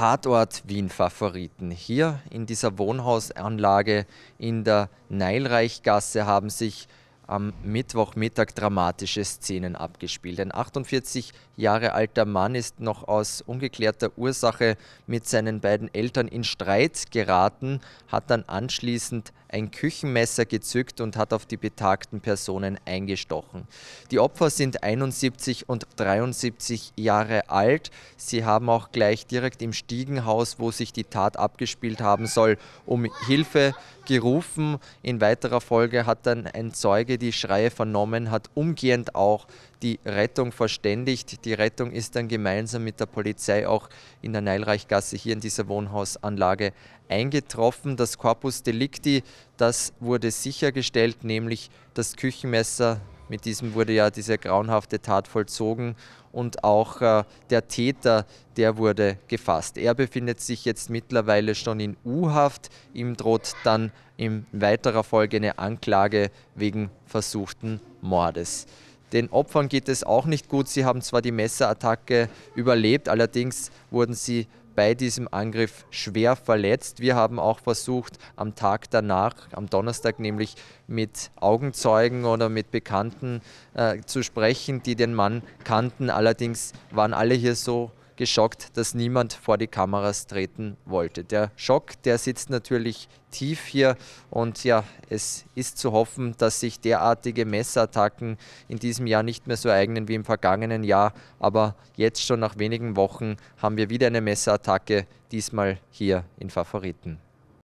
Tatort Wien Favoriten. Hier in dieser Wohnhausanlage in der Neilreichgasse haben sich am Mittwochmittag dramatische Szenen abgespielt. Ein 48 Jahre alter Mann ist noch aus ungeklärter Ursache mit seinen beiden Eltern in Streit geraten, hat dann anschließend ein Küchenmesser gezückt und hat auf die betagten Personen eingestochen. Die Opfer sind 71 und 73 Jahre alt. Sie haben auch gleich direkt im Stiegenhaus, wo sich die Tat abgespielt haben soll, um Hilfe gerufen. In weiterer Folge hat dann ein Zeuge die Schreie vernommen, hat umgehend auch die Rettung verständigt. Die Rettung ist dann gemeinsam mit der Polizei auch in der Neilreichgasse hier in dieser Wohnhausanlage eingetroffen. Das Corpus Delicti, das wurde sichergestellt, nämlich das Küchenmesser. Mit diesem wurde ja diese grauenhafte Tat vollzogen und auch äh, der Täter, der wurde gefasst. Er befindet sich jetzt mittlerweile schon in U-Haft. Ihm droht dann in weiterer Folge eine Anklage wegen versuchten Mordes. Den Opfern geht es auch nicht gut. Sie haben zwar die Messerattacke überlebt, allerdings wurden sie bei diesem Angriff schwer verletzt. Wir haben auch versucht, am Tag danach, am Donnerstag nämlich, mit Augenzeugen oder mit Bekannten äh, zu sprechen, die den Mann kannten. Allerdings waren alle hier so geschockt, dass niemand vor die Kameras treten wollte. Der Schock, der sitzt natürlich tief hier und ja, es ist zu hoffen, dass sich derartige Messerattacken in diesem Jahr nicht mehr so eignen wie im vergangenen Jahr, aber jetzt schon nach wenigen Wochen haben wir wieder eine Messerattacke, diesmal hier in Favoriten.